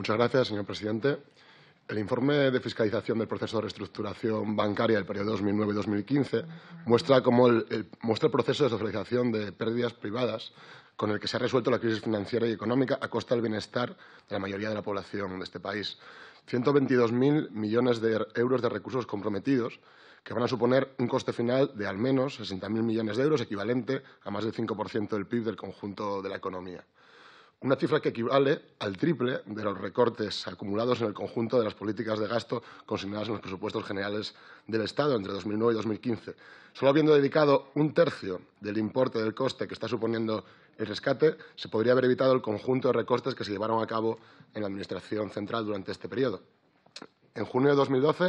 Muchas gracias, señor presidente. El informe de fiscalización del proceso de reestructuración bancaria del periodo 2009-2015 muestra muestra el proceso de socialización de pérdidas privadas con el que se ha resuelto la crisis financiera y económica a costa del bienestar de la mayoría de la población de este país. 122.000 millones de euros de recursos comprometidos que van a suponer un coste final de al menos 60.000 millones de euros, equivalente a más del 5% del PIB del conjunto de la economía una cifra que equivale al triple de los recortes acumulados en el conjunto de las políticas de gasto consignadas en los presupuestos generales del Estado entre 2009 y 2015. Solo habiendo dedicado un tercio del importe del coste que está suponiendo el rescate, se podría haber evitado el conjunto de recortes que se llevaron a cabo en la Administración central durante este periodo. En junio de 2012,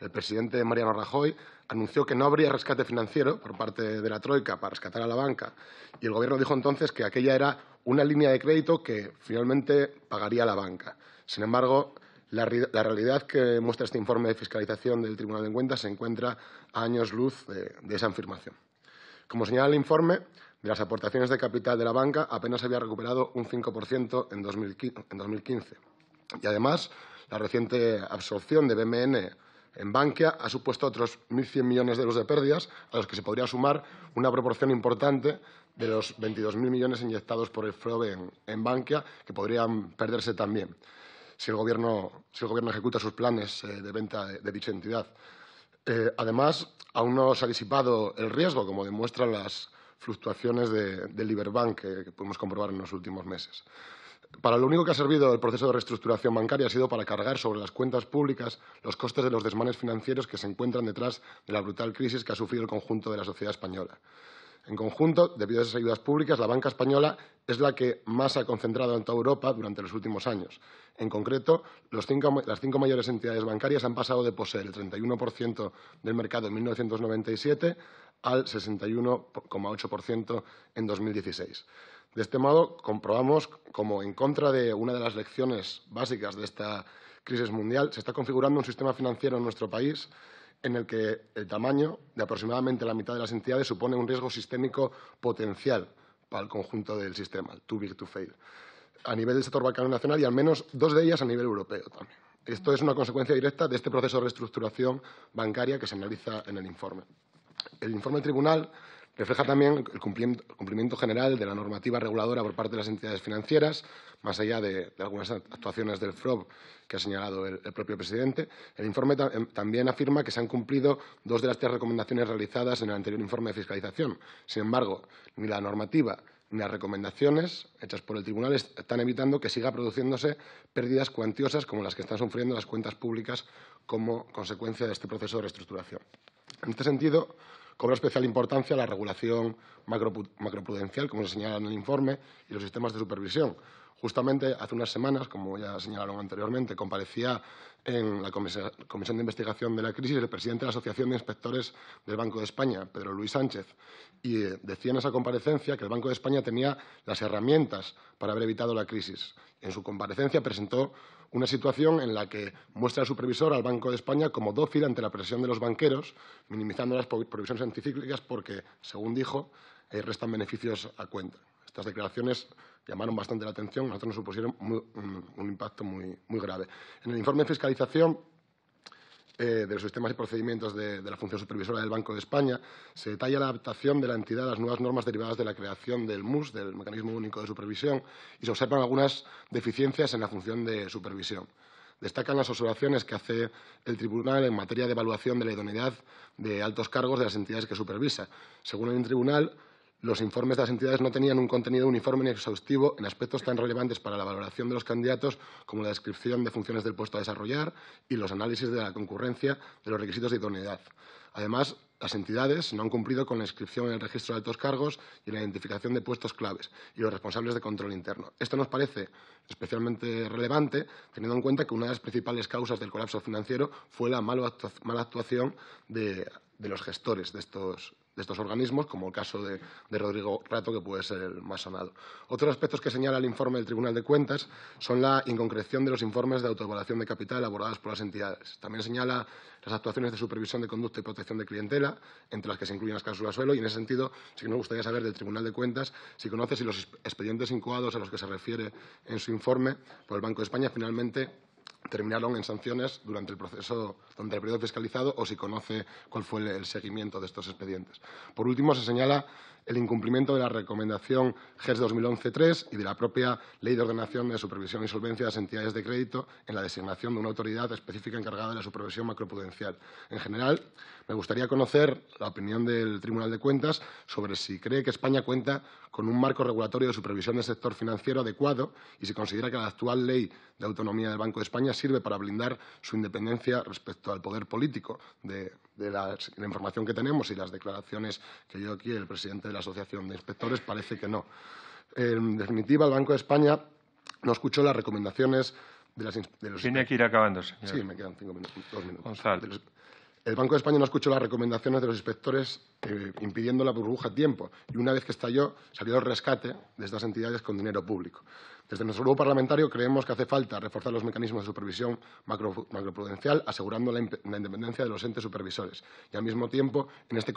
el presidente Mariano Rajoy anunció que no habría rescate financiero por parte de la Troika para rescatar a la banca y el Gobierno dijo entonces que aquella era una línea de crédito que finalmente pagaría la banca. Sin embargo, la, realidad que muestra este informe de fiscalización del Tribunal de Cuentas se encuentra a años luz de, esa afirmación. Como señala el informe, de las aportaciones de capital de la banca apenas había recuperado un 5% en 2015. Y además, la reciente absorción de BMN en Bankia ha supuesto otros 1.100 millones de euros de pérdidas, a los que se podría sumar una proporción importante de los 22.000 millones inyectados por el fraude en, Bankia, que podrían perderse también si el Gobierno, si el gobierno ejecuta sus planes eh, de venta de, dicha entidad. Eh, además, aún no se ha disipado el riesgo, como demuestran las fluctuaciones del de Liberbank que, que pudimos comprobar en los últimos meses. Para lo único que ha servido el proceso de reestructuración bancaria ha sido para cargar sobre las cuentas públicas los costes de los desmanes financieros que se encuentran detrás de la brutal crisis que ha sufrido el conjunto de la sociedad española. En conjunto, debido a esas ayudas públicas, la banca española es la que más ha concentrado en toda Europa durante los últimos años. En concreto, las cinco mayores entidades bancarias han pasado de poseer el 31% del mercado en 1997 al 61,8% en 2016. De este modo, comprobamos cómo, en contra de una de las lecciones básicas de esta crisis mundial, se está configurando un sistema financiero en nuestro país en el que el tamaño de aproximadamente la mitad de las entidades supone un riesgo sistémico potencial para el conjunto del sistema, el too big to fail, a nivel del sector bancario nacional y al menos dos de ellas a nivel europeo también. Esto es una consecuencia directa de este proceso de reestructuración bancaria que se analiza en el informe. El informe tribunal Refleja también el cumplimiento general de la normativa reguladora por parte de las entidades financieras, más allá de, algunas actuaciones del FROB que ha señalado el, propio presidente. El informe em, también afirma que se han cumplido dos de las tres recomendaciones realizadas en el anterior informe de fiscalización. Sin embargo, ni la normativa ni las recomendaciones hechas por el tribunal están evitando que siga produciéndose pérdidas cuantiosas como las que están sufriendo las cuentas públicas como consecuencia de este proceso de reestructuración. En este sentido, cobra especial importancia la regulación macroprudencial, como se señala en el informe, y los sistemas de supervisión. Justamente hace unas semanas, como ya señalaron anteriormente, comparecía en la Comisión de Investigación de la Crisis el presidente de la Asociación de Inspectores del Banco de España, Pedro Luis Sánchez, y eh, decía en esa comparecencia que el Banco de España tenía las herramientas para haber evitado la crisis. En su comparecencia presentó una situación en la que muestra el supervisor al Banco de España como dócil ante la presión de los banqueros, minimizando las provisiones anticíclicas porque, según dijo, eh, restan beneficios a cuenta. Estas declaraciones llamaron bastante la atención, a nosotros nos supusieron un, impacto muy, muy grave. En el informe de fiscalización eh, de los sistemas y procedimientos de, de, la función supervisora del Banco de España, se detalla la adaptación de la entidad a las nuevas normas derivadas de la creación del MUS, del Mecanismo Único de Supervisión, y se observan algunas deficiencias en la función de supervisión. Destacan las observaciones que hace el Tribunal en materia de evaluación de la idoneidad de altos cargos de las entidades que supervisa. Según el Tribunal, los informes de las entidades no tenían un contenido uniforme ni exhaustivo en aspectos tan relevantes para la valoración de los candidatos como la descripción de funciones del puesto a desarrollar y los análisis de la concurrencia de los requisitos de idoneidad. Además, las entidades no han cumplido con la inscripción en el registro de altos cargos y la identificación de puestos claves y los responsables de control interno. Esto nos parece especialmente relevante, teniendo en cuenta que una de las principales causas del colapso financiero fue la mala actuación de, de los gestores de estos, de estos organismos, como el caso de, Rodrigo Rato, que puede ser el más sonado. Otros aspectos que señala el informe del Tribunal de Cuentas son la inconcreción de los informes de autoevaluación de capital abordados por las entidades. También señala las actuaciones de supervisión de conducta y protección de clientela, entre las que se incluyen las cápsulas suelo, y en ese sentido sí que nos gustaría saber del Tribunal de Cuentas si conoce si los expedientes incoados a los que se refiere en su informe por el Banco de España finalmente terminaron en sanciones durante el proceso, durante periodo fiscalizado o si conoce cuál fue el seguimiento de estos expedientes. Por último, se señala el incumplimiento de la recomendación GES e 2011-3 y de la propia Ley de Ordenación de Supervisión y Solvencia de las Entidades de Crédito en la designación de una autoridad específica encargada de la supervisión macroprudencial. En general, me gustaría conocer la opinión del Tribunal de Cuentas sobre si cree que España cuenta con un marco regulatorio de supervisión del sector financiero adecuado y si considera que la actual Ley de Autonomía del Banco de España sirve para blindar su independencia respecto al poder político de, la, información que tenemos y las declaraciones que yo aquí, el presidente de la Asociación de Inspectores, parece que no. En definitiva, el Banco de España no escuchó las recomendaciones de las... los, Tiene que ir acabando, Sí, me quedan cinco minutos, dos minutos. El Banco de España no escuchó las recomendaciones de los inspectores eh, impidiendo la burbuja a tiempo y una vez que estalló salió el rescate de estas entidades con dinero público. Desde nuestro grupo parlamentario creemos que hace falta reforzar los mecanismos de supervisión macroprudencial asegurando la, independencia de los entes supervisores y al mismo tiempo en este,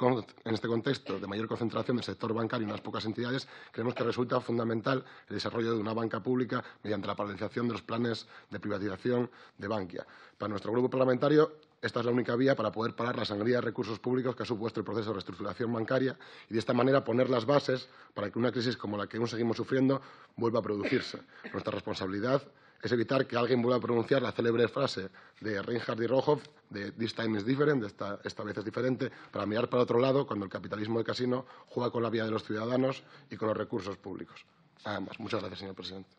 en este contexto de mayor concentración del sector bancario en unas pocas entidades creemos que resulta fundamental el desarrollo de una banca pública mediante la paralización de los planes de privatización de Bankia. Para nuestro grupo parlamentario esta es la única vía para poder parar la sangría de recursos públicos que ha supuesto el proceso de reestructuración bancaria y de esta manera poner las bases para que una crisis como la que aún seguimos sufriendo vuelva a producirse. Nuestra responsabilidad es evitar que alguien vuelva a pronunciar la célebre frase de Reinhardt y Rohoff de This time is different, esta, vez es diferente, para mirar para otro lado cuando el capitalismo de casino juega con la vida de los ciudadanos y con los recursos públicos. Nada Muchas gracias, señor presidente.